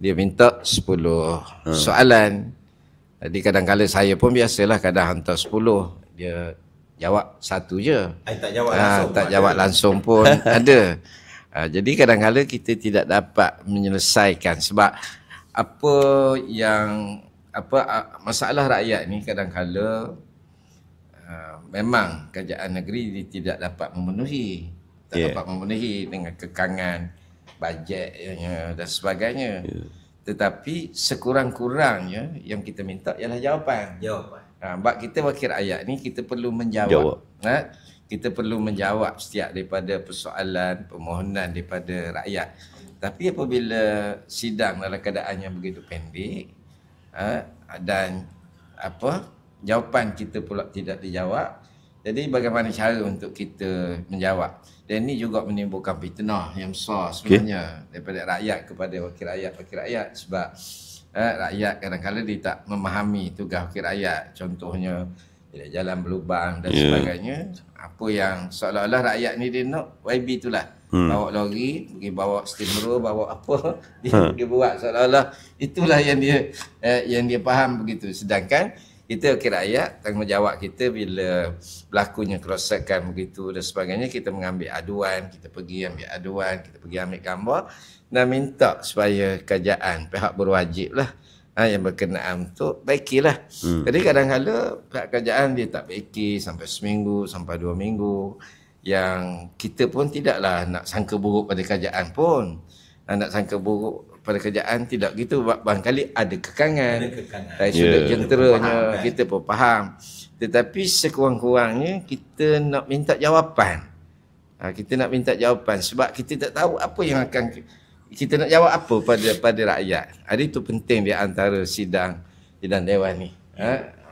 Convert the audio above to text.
dia minta 10 ha. soalan. Jadi kadang-kadang saya pun biasalah kadang hantar 10, dia jawab satu je. Ay, tak jawab ha, langsung. Tak jawab langsung pun ada. Ha, jadi kadang-kadang kita tidak dapat menyelesaikan sebab apa yang apa masalah rakyat ni kadang-kadang ha, memang kerajaan negeri ini tidak dapat memenuhi tak yeah. dapat memenuhi dengan kekangan bajetnya dan sebagainya. Yeah. Tetapi sekurang-kurangnya yang kita minta ialah jawapan. Jawapan. Ha, bak kita wakil ayat ni kita perlu menjawab. Jawab. Ha? Kita perlu menjawab setiap daripada persoalan, permohonan daripada rakyat. Tapi apabila sidang dalam keadaan yang begitu pendek ha, dan apa jawapan kita pula tidak dijawab, jadi bagaimana cara untuk kita menjawab? Dan ini juga menimbulkan fitnah yang besar sebenarnya okay. daripada rakyat kepada wakil rakyat-wakil rakyat sebab eh, rakyat kadang-kadang dia tak memahami tugas wakil rakyat. Contohnya dia jalan berlubang dan yeah. sebagainya. Apa yang seolah-olah rakyat ni dia nak YB itulah. Hmm. Bawa lori, pergi bawa steamer, bawa apa dia, ha. buat seolah-olah itulah yang dia eh, yang dia faham begitu. Sedangkan kita okay, rakyat tanggungjawab kita bila berlakunya kerosakan begitu dan sebagainya kita mengambil aduan kita pergi ambil aduan kita pergi ambil gambar dan minta supaya kerajaan pihak berwajiblah ha, yang berkenaan untuk baikilah. Hmm. Jadi kadang-kadang pihak kerajaan dia tak baiki sampai seminggu, sampai dua minggu yang kita pun tidaklah nak sangka buruk pada kerajaan pun. Ha, nak sangka buruk pada kerjaan tidak gitu barangkali ada kekangan ada kekangan dari sudut yeah. jenteranya kan? kita pun faham tetapi sekurang-kurangnya kita nak minta jawapan ha, kita nak minta jawapan sebab kita tak tahu apa yang akan kita nak jawab apa pada pada rakyat hari itu penting di antara sidang sidang dewan ni ha?